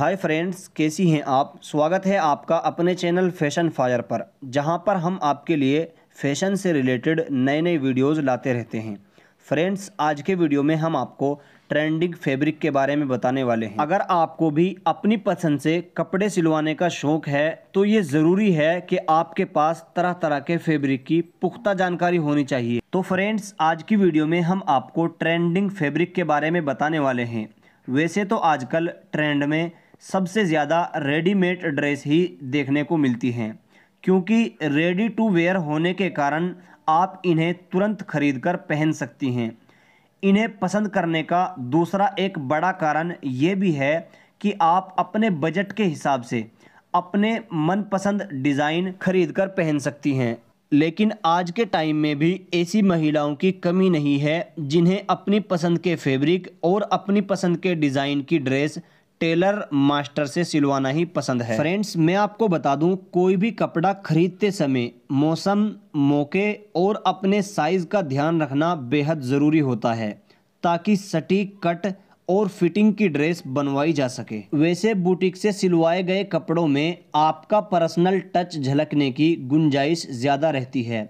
hi friends कैसी हैं आप स्वागत है आपका अपने चैनल फैशन फायर पर जहां पर हम आपके लिए फैशन से रिलेटेड नए नए वीडियोस लाते रहते हैं फ्रेंड्स आज के वीडियो में हम आपको ट्रेंडिंग फैब्रिक के बारे में बताने वाले हैं अगर आपको भी अपनी पसंद से कपड़े सिलवाने का शौक़ है तो ये ज़रूरी है कि आपके पास तरह तरह के फैब्रिक की पुख्ता जानकारी होनी चाहिए तो फ्रेंड्स आज की वीडियो में हम आपको ट्रेंडिंग फेब्रिक के बारे में बताने वाले हैं वैसे तो आजकल ट्रेंड में सबसे ज़्यादा रेडीमेड ड्रेस ही देखने को मिलती हैं क्योंकि रेडी टू वेयर होने के कारण आप इन्हें तुरंत खरीद कर पहन सकती हैं इन्हें पसंद करने का दूसरा एक बड़ा कारण ये भी है कि आप अपने बजट के हिसाब से अपने मनपसंद डिज़ाइन खरीद कर पहन सकती हैं लेकिन आज के टाइम में भी ऐसी महिलाओं की कमी नहीं है जिन्हें अपनी पसंद के फैब्रिक और अपनी पसंद के डिज़ाइन की ड्रेस टेलर मास्टर से सिलवाना ही पसंद है फ्रेंड्स मैं आपको बता दूं कोई भी कपड़ा खरीदते समय मौसम मौके और अपने साइज़ का ध्यान रखना बेहद ज़रूरी होता है ताकि सटीक कट और फिटिंग की ड्रेस बनवाई जा सके वैसे बुटीक से सिलवाए गए कपड़ों में आपका पर्सनल टच झलकने की गुंजाइश ज़्यादा रहती है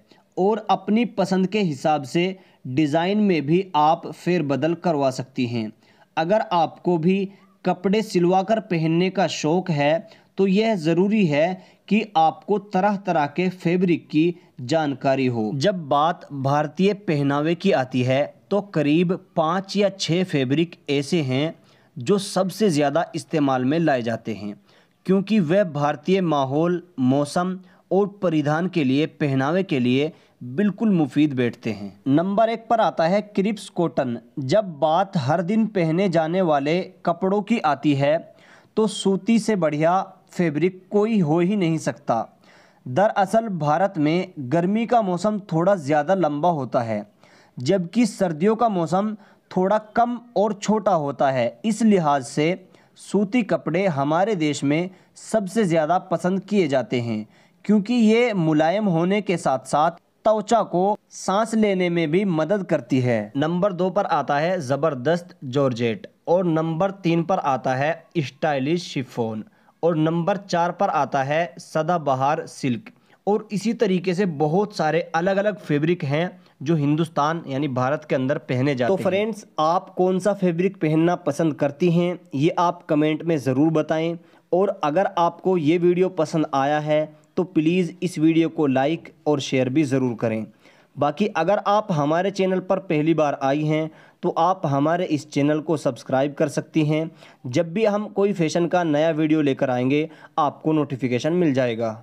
और अपनी पसंद के हिसाब से डिज़ाइन में भी आप फेरबदल करवा सकती हैं अगर आपको भी कपड़े सिलवाकर पहनने का शौक़ है तो यह ज़रूरी है कि आपको तरह तरह के फैब्रिक की जानकारी हो जब बात भारतीय पहनावे की आती है तो करीब पाँच या छः फैब्रिक ऐसे हैं जो सबसे ज़्यादा इस्तेमाल में लाए जाते हैं क्योंकि वह भारतीय माहौल मौसम और परिधान के लिए पहनावे के लिए बिल्कुल मुफीद बैठते हैं नंबर एक पर आता है क्रिप्स कॉटन जब बात हर दिन पहने जाने वाले कपड़ों की आती है तो सूती से बढ़िया फैब्रिक कोई हो ही नहीं सकता दरअसल भारत में गर्मी का मौसम थोड़ा ज़्यादा लंबा होता है जबकि सर्दियों का मौसम थोड़ा कम और छोटा होता है इस लिहाज से सूती कपड़े हमारे देश में सबसे ज़्यादा पसंद किए जाते हैं क्योंकि ये मुलायम होने के साथ साथ त्वचा को सांस लेने में भी मदद करती है नंबर दो पर आता है ज़बरदस्त जॉर्जेट और नंबर तीन पर आता है स्टाइलिश शिफोन और नंबर चार पर आता है सदाबहार सिल्क और इसी तरीके से बहुत सारे अलग अलग फैब्रिक हैं जो हिंदुस्तान यानी भारत के अंदर पहने जाते तो हैं तो फ्रेंड्स आप कौन सा फैब्रिक पहनना पसंद करती हैं ये आप कमेंट में ज़रूर बताएं और अगर आपको ये वीडियो पसंद आया है तो प्लीज़ इस वीडियो को लाइक और शेयर भी ज़रूर करें बाकी अगर आप हमारे चैनल पर पहली बार आई हैं तो आप हमारे इस चैनल को सब्सक्राइब कर सकती हैं जब भी हम कोई फैशन का नया वीडियो लेकर आएंगे आपको नोटिफिकेशन मिल जाएगा